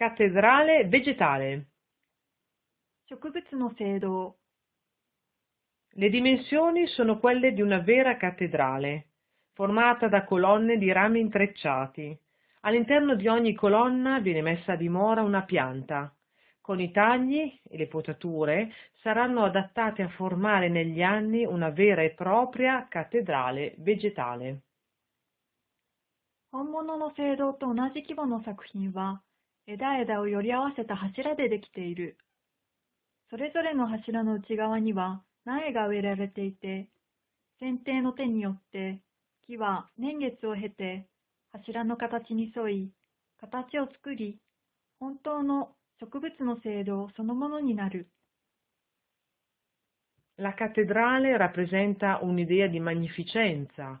Cattedrale vegetale. Le dimensioni sono quelle di una vera cattedrale, formata da colonne di rami intrecciati. All'interno di ogni colonna viene messa a dimora una pianta. Con i tagli e le potature saranno adattate a formare negli anni una vera e propria cattedrale vegetale. 本物の聖堂と同じ規模の作品は枝枝を寄り合わせた柱でできている。それぞれの柱の内側には苗が植えられていて、剪定の手によって木は年月を経て柱の形に沿い、形を作り、本当の植物の聖堂そのものになる。La cattedrale rappresenta un'idea di magnificenza,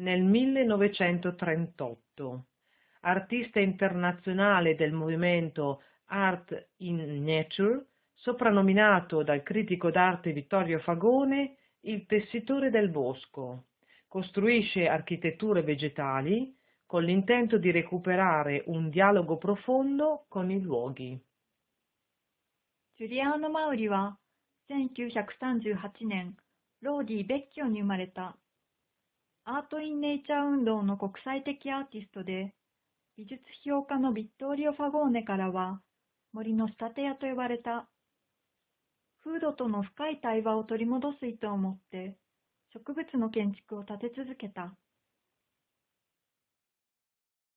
nel 1938. Artista internazionale del movimento Art in Nature, soprannominato dal critico d'arte Vittorio Fagone il tessitore del bosco. Costruisce architetture vegetali con l'intento di recuperare un dialogo profondo con i luoghi. Giuliano ジュリアーノ・マウリは1938年、ローディ・ベッキョに生まれた。アート・イン・ネイチャー運動の国際的アーティストで、美術評価のヴィットーリオ・ファゴーネからは、森の仕立て屋と呼ばれた。風土との深い対話を取り戻す意図を持って、植物の建築を立て続けた。